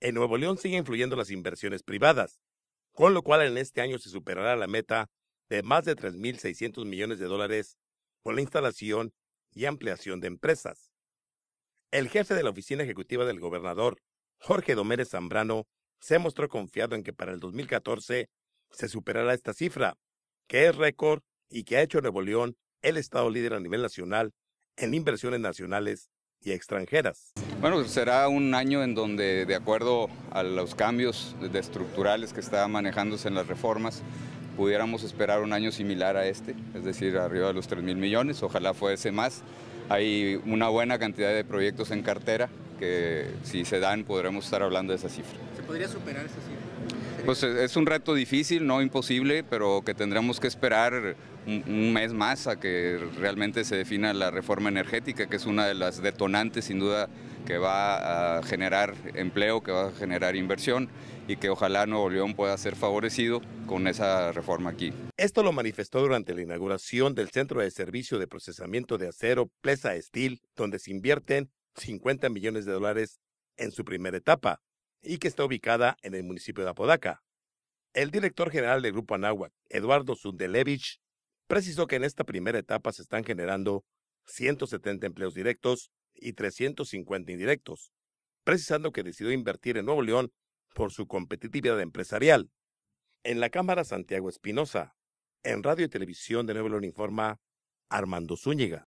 en Nuevo León siguen influyendo las inversiones privadas, con lo cual en este año se superará la meta de más de 3.600 millones de dólares por la instalación y ampliación de empresas. El jefe de la oficina ejecutiva del gobernador, Jorge Domérez Zambrano, se mostró confiado en que para el 2014 se superará esta cifra, que es récord y que ha hecho Nuevo León el estado líder a nivel nacional en inversiones nacionales y extranjeras. Bueno, será un año en donde, de acuerdo a los cambios estructurales que está manejándose en las reformas, pudiéramos esperar un año similar a este, es decir, arriba de los 3 mil millones, ojalá fuese más. Hay una buena cantidad de proyectos en cartera, que si se dan podremos estar hablando de esa cifra. ¿Se podría superar esa cifra? Pues eh, es un reto difícil, no imposible, pero que tendremos que esperar un, mes más a que realmente se defina la reforma energética, que es una de las detonantes sin duda que va a generar empleo, que va a generar inversión y que ojalá Nuevo León pueda ser favorecido con esa reforma aquí. Esto lo manifestó durante la inauguración del Centro de Servicio de Procesamiento de Acero Plesa Steel, donde se invierten 50 millones de dólares en su primera etapa y que está ubicada en el municipio de Apodaca. El director general del Grupo Anáhuac, Eduardo Sundelevich, precisó que en esta primera etapa se están generando 170 empleos directos y 350 indirectos, precisando que decidió invertir en Nuevo León por su competitividad empresarial. En la Cámara Santiago Espinosa, en Radio y Televisión de Nuevo León informa Armando Zúñiga.